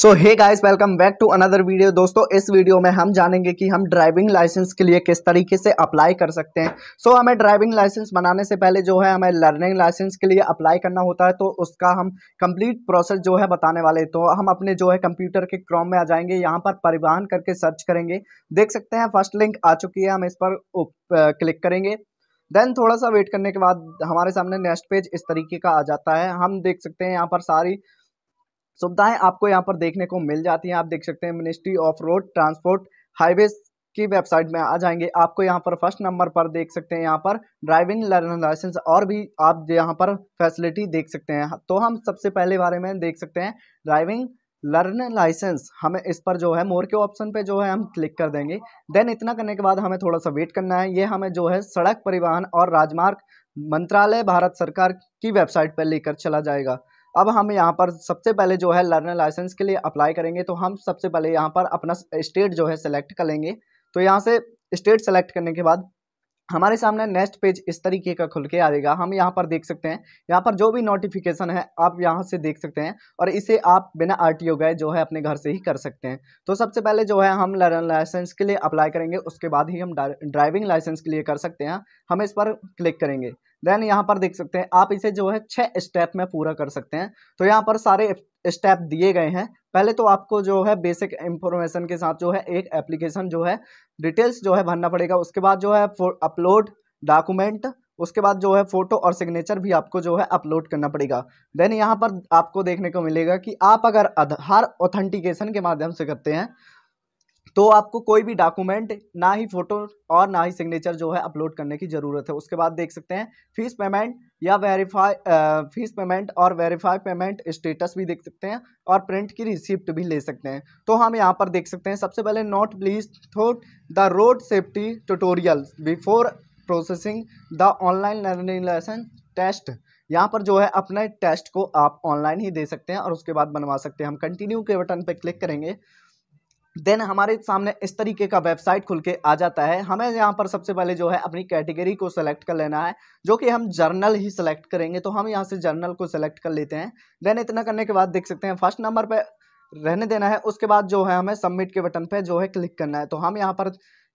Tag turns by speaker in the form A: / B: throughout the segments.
A: so hey guys welcome back to another video दोस्तों इस video में हम जानेंगे कि हम ड्राइविंग लाइसेंस के लिए किस तरीके से अप्लाई कर सकते हैं सो so, हमें ड्राइविंग लाइसेंस बनाने से पहले जो है हमें लर्निंग लाइसेंस के लिए अप्लाई करना होता है तो उसका हम कंप्लीट प्रोसेस जो है बताने वाले तो हम अपने जो है कंप्यूटर के क्रॉम में आ जाएंगे यहाँ पर परिवहन करके सर्च करेंगे देख सकते हैं फर्स्ट लिंक आ चुकी है हम इस पर क्लिक करेंगे देन थोड़ा सा वेट करने के बाद हमारे सामने नेक्स्ट पेज इस तरीके का आ जाता है हम देख सकते हैं यहाँ पर सारी सुविधाएं आपको यहाँ पर देखने को मिल जाती हैं आप देख सकते हैं ministry of road transport highway की वेबसाइट में आ जाएंगे आपको यहाँ पर फर्स्ट नंबर पर देख सकते हैं यहाँ पर ड्राइविंग लर्नर लाइसेंस और भी आप यहाँ पर फैसिलिटी देख सकते हैं तो हम सबसे पहले बारे में देख सकते हैं ड्राइविंग लर्न लाइसेंस हमें इस पर जो है मोर के ऑप्शन पे जो है हम क्लिक कर देंगे देन इतना करने के बाद हमें थोड़ा सा वेट करना है ये हमें जो है सड़क परिवहन और राजमार्ग मंत्रालय भारत सरकार की वेबसाइट पर लेकर चला जाएगा अब हम यहाँ पर सबसे पहले जो है लर्नर लाइसेंस के लिए अप्लाई करेंगे तो हम सबसे पहले यहाँ पर अपना स्टेट जो है सेलेक्ट कर लेंगे तो यहाँ से स्टेट सेलेक्ट करने के बाद हमारे सामने नेक्स्ट पेज इस तरीके का खुल के आ जाएगा हम यहाँ पर देख सकते हैं यहाँ पर जो भी नोटिफिकेशन है आप यहाँ से देख सकते हैं और इसे आप बिना आर टी गए जो है अपने घर से ही कर सकते हैं तो सबसे पहले जो है हम लर्नर लाइसेंस के लिए अप्लाई करेंगे उसके बाद ही हम ड्राइविंग लाइसेंस के लिए कर सकते हैं हम इस पर क्लिक करेंगे देन यहाँ पर देख सकते हैं आप इसे जो है छः स्टेप में पूरा कर सकते हैं तो यहाँ पर सारे स्टेप दिए गए हैं पहले तो आपको जो है बेसिक इंफॉर्मेशन के साथ जो है एक एप्लीकेशन जो है डिटेल्स जो है भरना पड़ेगा उसके बाद जो है अपलोड डॉक्यूमेंट उसके बाद जो है फोटो और सिग्नेचर भी आपको जो है अपलोड करना पड़ेगा देन यहाँ पर आपको देखने को मिलेगा कि आप अगर आधार ऑथेंटिकेशन के माध्यम से करते हैं तो आपको कोई भी डॉक्यूमेंट ना ही फोटो और ना ही सिग्नेचर जो है अपलोड करने की ज़रूरत है उसके बाद देख सकते हैं फीस पेमेंट या वेरीफाई फीस पेमेंट और वेरीफाई पेमेंट स्टेटस भी देख सकते हैं और प्रिंट की रिसिप्ट भी ले सकते हैं तो हम यहाँ पर देख सकते हैं सबसे पहले note please thought the road safety tutorial before processing the online learning lesson test यहाँ पर जो है अपने टेस्ट को आप ऑनलाइन ही दे सकते हैं और उसके बाद बनवा सकते हैं हम कंटिन्यू के बटन पर क्लिक करेंगे देन हमारे सामने इस तरीके का वेबसाइट खुल के आ जाता है हमें यहाँ पर सबसे पहले जो है अपनी कैटेगरी को सेलेक्ट कर लेना है जो कि हम जर्नल ही सेलेक्ट करेंगे तो हम यहाँ से जर्नल को सेलेक्ट कर लेते हैं देन इतना करने के बाद देख सकते हैं फर्स्ट नंबर पर रहने देना है उसके बाद जो है हमें सबमिट के बटन पर जो है क्लिक करना है तो हम यहाँ पर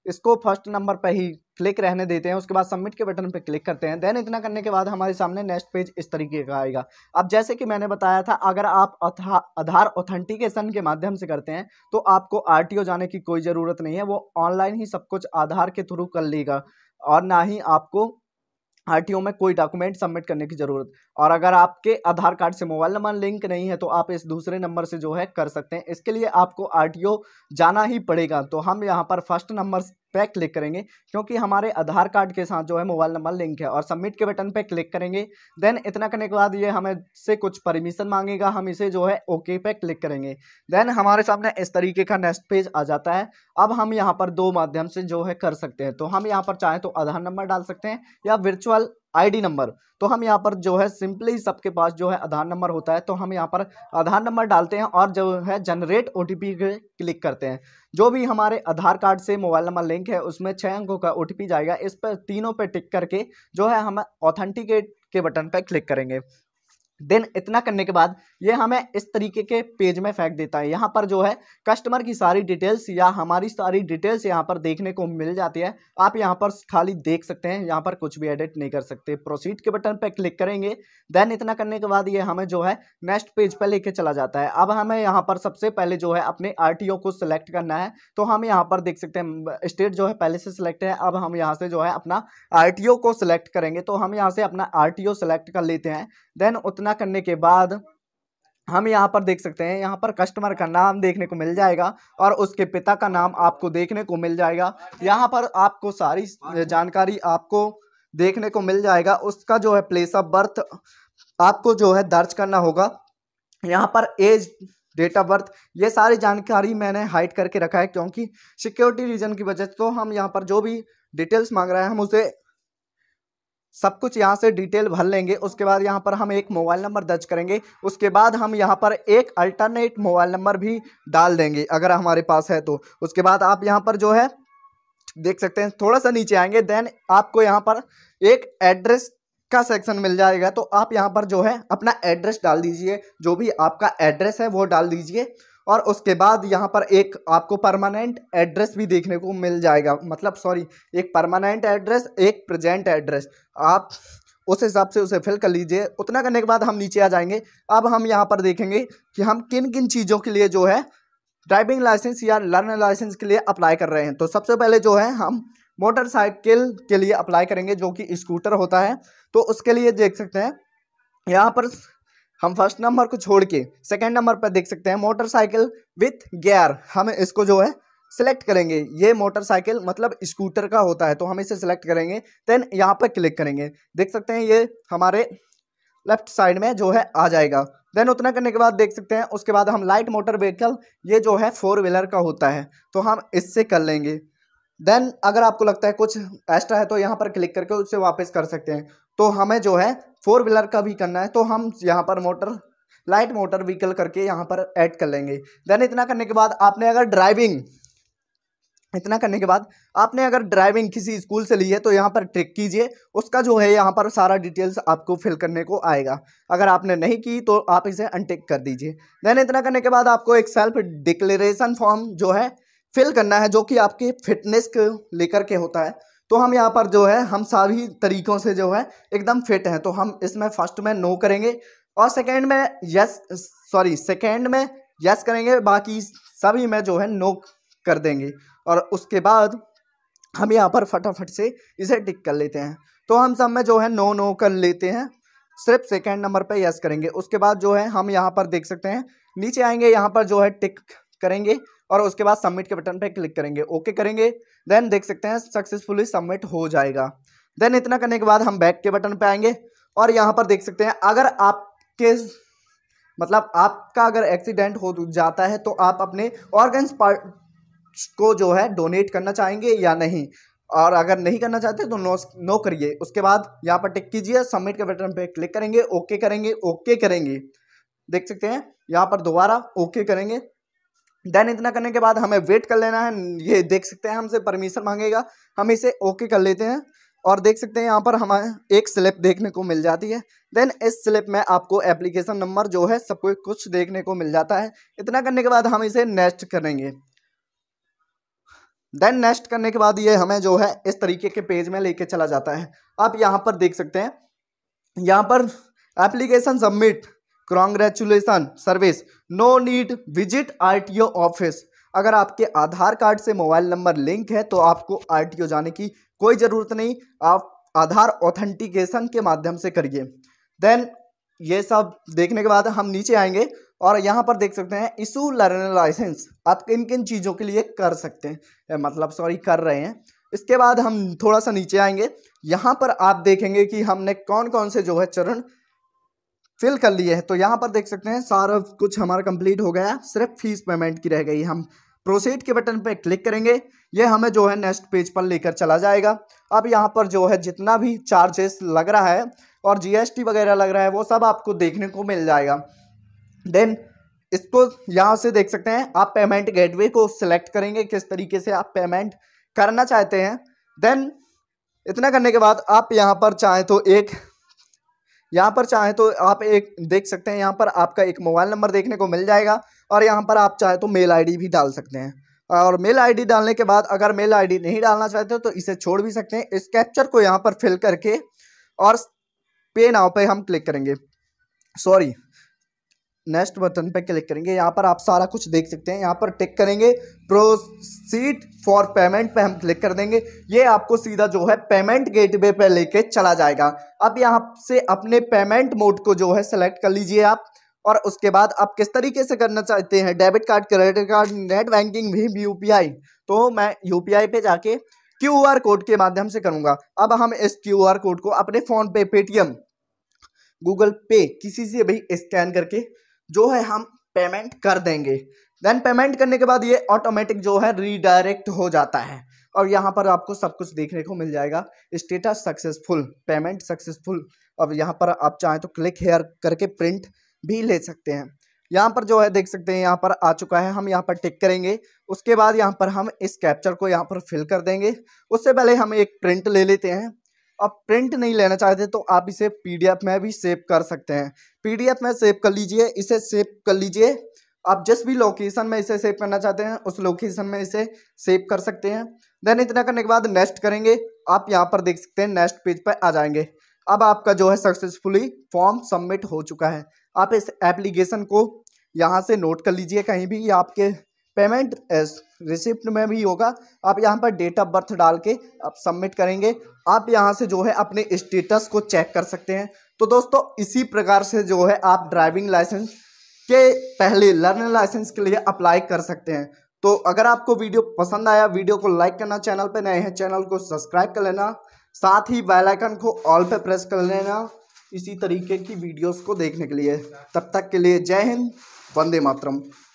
A: इसको फर्स्ट नंबर पर ही क्लिक रहने देते हैं उसके बाद सबमिट के बटन पर क्लिक करते हैं देन इतना करने के बाद हमारे सामने नेक्स्ट पेज इस तरीके का आएगा अब जैसे कि मैंने बताया था अगर आप आधार ऑथेंटिकेशन के माध्यम से करते हैं तो आपको आर जाने की कोई ज़रूरत नहीं है वो ऑनलाइन ही सब कुछ आधार के थ्रू कर लेगा और ना ही आपको आर में कोई डॉक्यूमेंट सबमिट करने की ज़रूरत और अगर आपके आधार कार्ड से मोबाइल नंबर लिंक नहीं है तो आप इस दूसरे नंबर से जो है कर सकते हैं इसके लिए आपको आरटीओ जाना ही पड़ेगा तो हम यहाँ पर फर्स्ट नंबर पे क्लिक करेंगे क्योंकि हमारे आधार कार्ड के साथ जो है मोबाइल नंबर लिंक है और सबमिट के बटन पे क्लिक करेंगे देन इतना करने के बाद ये हमें से कुछ परमिशन मांगेगा हम इसे जो है ओके पे क्लिक करेंगे देन हमारे सामने इस तरीके का नेक्स्ट पेज आ जाता है अब हम यहाँ पर दो माध्यम से जो है कर सकते हैं तो हम यहाँ पर चाहें तो आधार नंबर डाल सकते हैं या वर्चुअल आईडी नंबर तो हम यहाँ पर जो है सिंपली सबके पास जो है आधार नंबर होता है तो हम यहाँ पर आधार नंबर डालते हैं और जो है जनरेट ओ टी क्लिक करते हैं जो भी हमारे आधार कार्ड से मोबाइल नंबर लिंक है उसमें छः अंकों का ओ जाएगा इस पर तीनों पर टिक करके जो है हम ऑथेंटिकेट के बटन पर क्लिक करेंगे देन इतना करने के बाद ये हमें इस तरीके के पेज में फेंक देता है यहाँ पर जो है कस्टमर की सारी डिटेल्स या हमारी सारी डिटेल्स यहाँ पर देखने को मिल जाती है आप यहाँ पर खाली देख सकते हैं यहाँ पर कुछ भी एडिट नहीं कर सकते प्रोसीड के बटन पर क्लिक करेंगे देन इतना करने के बाद ये हमें जो है नेक्स्ट पेज पर लेके चला जाता है अब हमें यहाँ पर सबसे पहले जो है अपने आर को सिलेक्ट करना है तो हम यहाँ पर देख सकते हैं स्टेट जो है पहले से सिलेक्ट है अब हम यहाँ से जो है अपना आर को सिलेक्ट करेंगे तो हम यहाँ से अपना आर सिलेक्ट कर लेते हैं देन उतना करना करने के बाद हम यहाँ पर देख सकते हैं यहाँ पर कस्टमर का नाम देखने को मिल जाएगा और उसके पिता का नाम आपको देखने को मिल जाएगा यहाँ पर आपको सारी जानकारी आपको देखने को मिल जाएगा उसका जो है प्लेस ऑफ बर्थ आपको जो है दर्ज करना होगा यहाँ पर एज डेट ऑफ बर्थ ये सारी जानकारी मैंने हाइड करके रखा है क्योंकि सिक्योरिटी रीजन की वजह से तो हम यहाँ पर जो भी डिटेल्स मांग रहे हैं हम उसे सब कुछ यहाँ से डिटेल भर लेंगे उसके बाद यहाँ पर हम एक मोबाइल नंबर दर्ज करेंगे उसके बाद हम यहाँ पर एक अल्टरनेट मोबाइल नंबर भी डाल देंगे अगर हमारे पास है तो उसके बाद आप यहाँ पर जो है देख सकते हैं थोड़ा सा नीचे आएंगे देन आपको यहाँ पर एक एड्रेस का सेक्शन मिल जाएगा तो आप यहाँ पर जो है अपना एड्रेस डाल दीजिए जो भी आपका एड्रेस है वो डाल दीजिए और उसके बाद यहाँ पर एक आपको परमानेंट एड्रेस भी देखने को मिल जाएगा मतलब सॉरी एक परमानेंट एड्रेस एक प्रेजेंट एड्रेस आप उस हिसाब से उसे फिल कर लीजिए उतना करने के बाद हम नीचे आ जाएंगे अब हम यहाँ पर देखेंगे कि हम किन किन चीज़ों के लिए जो है ड्राइविंग लाइसेंस या लर्न लाइसेंस के लिए अप्लाई कर रहे हैं तो सबसे पहले जो है हम मोटरसाइकिल के लिए अप्लाई करेंगे जो कि स्कूटर होता है तो उसके लिए देख सकते हैं यहाँ पर हम फर्स्ट नंबर को छोड़ के सेकेंड नंबर पर देख सकते हैं मोटरसाइकिल विथ गेयर हम इसको जो है सेलेक्ट करेंगे ये मोटरसाइकिल मतलब स्कूटर का होता है तो हम इसे सिलेक्ट करेंगे देन यहाँ पर क्लिक करेंगे देख सकते हैं ये हमारे लेफ्ट साइड में जो है आ जाएगा देन उतना करने के बाद देख सकते हैं उसके बाद हम लाइट मोटर व्हीकल ये जो है फोर व्हीलर का होता है तो हम इससे कर लेंगे देन अगर आपको लगता है कुछ एक्स्ट्रा है तो यहाँ पर क्लिक करके उससे वापस कर सकते हैं तो हमें जो है फोर व्हीलर का भी करना है तो हम यहाँ पर मोटर लाइट मोटर व्हीकल करके यहाँ पर ऐड कर लेंगे देन इतना करने के बाद आपने अगर ड्राइविंग इतना करने के बाद आपने अगर ड्राइविंग किसी स्कूल से ली है तो यहाँ पर ट्रिक कीजिए उसका जो है यहाँ पर सारा डिटेल्स आपको फिल करने को आएगा अगर आपने नहीं की तो आप इसे अनटिक कर दीजिए देन इतना करने के बाद आपको एक सेल्फ डिक्लेरेशन फॉर्म जो है फिल करना है जो कि आपके फिटनेस को लेकर के होता है तो हम यहाँ पर जो है हम सभी तरीक़ों से जो है एकदम फिट हैं तो हम इसमें फर्स्ट में नो करेंगे और सेकेंड में यस सॉरी सेकेंड में यस करेंगे बाकी सभी में जो है नो कर देंगे और उसके बाद हम यहाँ पर फटाफट से इसे टिक कर लेते हैं तो हम सब में जो है नो नो कर लेते हैं सिर्फ सेकेंड नंबर पे यस करेंगे उसके बाद जो है हम यहाँ पर देख सकते हैं नीचे आएंगे यहाँ पर जो है टिक करेंगे और उसके बाद सबमिट के बटन पर क्लिक करेंगे ओके करेंगे देन देख सकते हैं सक्सेसफुली सबमिट हो जाएगा देन इतना करने के बाद हम बैक के बटन पर आएंगे और यहाँ पर देख सकते हैं अगर आपके मतलब आपका अगर एक्सीडेंट हो जाता है तो आप अपने ऑर्गन्स पार्ट को जो है डोनेट करना चाहेंगे या नहीं और अगर नहीं करना चाहते तो नो नो करिए उसके बाद यहाँ पर टिक कीजिए सबमिट के बटन पे क्लिक करेंगे ओके करेंगे ओके करेंगे देख सकते हैं यहाँ पर दोबारा ओके करेंगे देन इतना करने के बाद हमें वेट कर लेना है ये देख सकते हैं हमसे परमिशन मांगेगा हम इसे ओके कर लेते हैं और देख सकते हैं यहाँ पर हमें एक स्लिप देखने को मिल जाती है देन इस स्लिप में आपको एप्लीकेशन नंबर जो है सब कुछ देखने को मिल जाता है इतना करने के बाद हम इसे नेक्स्ट करेंगे देन नेक्स्ट करने के बाद ये हमें जो है इस तरीके के पेज में लेके चला जाता है आप यहाँ पर देख सकते हैं यहाँ पर application submit congratulation service no need visit RTO office अगर आपके आधार कार्ड से मोबाइल नंबर लिंक है तो आपको आरटीओ जाने की कोई ज़रूरत नहीं आप आधार ऑथेंटिकेशन के माध्यम से करिए देन ये सब देखने के बाद हम नीचे आएंगे और यहाँ पर देख सकते हैं इशू लर्नर लाइसेंस आप किन किन चीज़ों के लिए कर सकते हैं मतलब सॉरी कर रहे हैं इसके बाद हम थोड़ा सा नीचे आएंगे यहाँ पर आप देखेंगे कि हमने कौन कौन से जो है चरण फिल कर लिए हैं तो यहाँ पर देख सकते हैं सारा कुछ हमारा कंप्लीट हो गया सिर्फ फीस पेमेंट की रह गई हम प्रोसीड के बटन पर क्लिक करेंगे ये हमें जो है नेक्स्ट पेज पर लेकर चला जाएगा अब यहाँ पर जो है जितना भी चार्जेस लग रहा है और जीएसटी वगैरह लग रहा है वो सब आपको देखने को मिल जाएगा देन इसको यहाँ से देख सकते हैं आप पेमेंट गेटवे को सिलेक्ट करेंगे किस तरीके से आप पेमेंट करना चाहते हैं देन इतना करने के बाद आप यहाँ पर चाहें तो एक यहाँ पर चाहे तो आप एक देख सकते हैं यहाँ पर आपका एक मोबाइल नंबर देखने को मिल जाएगा और यहाँ पर आप चाहे तो मेल आईडी भी डाल सकते हैं और मेल आईडी डालने के बाद अगर मेल आईडी नहीं डालना चाहते हो तो इसे छोड़ भी सकते हैं इस कैप्चर को यहाँ पर फिल करके और पे नाव पर हम क्लिक करेंगे सॉरी नेक्स्ट बटन पर क्लिक करेंगे यहाँ पर आप सारा कुछ देख सकते हैं यहाँ पर टिक करेंगे प्रोसीड फॉर पेमेंट पे हम क्लिक कर देंगे ये आपको सीधा जो है पेमेंट गेटवे पे लेके चला जाएगा अब यहाँ से अपने पेमेंट मोड को जो है सेलेक्ट कर लीजिए आप और उसके बाद आप किस तरीके से करना चाहते हैं debit card credit card net banking भीम यू तो मैं यू पे जाके क्यू कोड के माध्यम से करूँगा अब हम इस क्यू कोड को अपने फ़ोन पे पेटीएम गूगल पे किसी से भी स्कैन करके जो है हम पेमेंट कर देंगे देन पेमेंट करने के बाद ये ऑटोमेटिक जो है रीडायरेक्ट हो जाता है और यहाँ पर आपको सब कुछ देखने को मिल जाएगा स्टेटस सक्सेसफुल पेमेंट सक्सेसफुल और यहाँ पर आप चाहें तो क्लिक हेयर करके प्रिंट भी ले सकते हैं यहाँ पर जो है देख सकते हैं यहाँ पर आ चुका है हम यहाँ पर टिक करेंगे उसके बाद यहाँ पर हम इस कैप्चर को यहाँ पर फिल कर देंगे उससे पहले हम एक प्रिंट ले लेते हैं आप प्रिंट नहीं लेना चाहते तो आप इसे पीडीएफ में भी सेव कर सकते हैं पीडीएफ में सेव कर लीजिए इसे सेव कर लीजिए आप जिस भी लोकेशन में इसे सेव करना चाहते हैं उस लोकेशन में इसे सेव कर सकते हैं देन इतना करने के बाद नेक्स्ट करेंगे आप यहाँ पर देख सकते हैं नेक्स्ट पेज पर आ जाएंगे अब आपका जो है सक्सेसफुली फॉर्म सबमिट हो चुका है आप इस एप्लीकेशन को यहाँ से नोट कर लीजिए कहीं भी आपके पेमेंट रिसिप्ट में भी होगा आप यहाँ पर डेट ऑफ बर्थ डाल के आप सबमिट करेंगे आप यहाँ से जो है अपने स्टेटस को चेक कर सकते हैं तो दोस्तों इसी प्रकार से जो है आप ड्राइविंग लाइसेंस के पहले लर्निंग लाइसेंस के लिए अप्लाई कर सकते हैं तो अगर आपको वीडियो पसंद आया वीडियो को लाइक करना चैनल पर नए हैं चैनल को सब्सक्राइब कर लेना साथ ही बेल आइकन को ऑल पे प्रेस कर लेना इसी तरीके की वीडियोस को देखने के लिए तब तक के लिए जय हिंद वंदे मातरम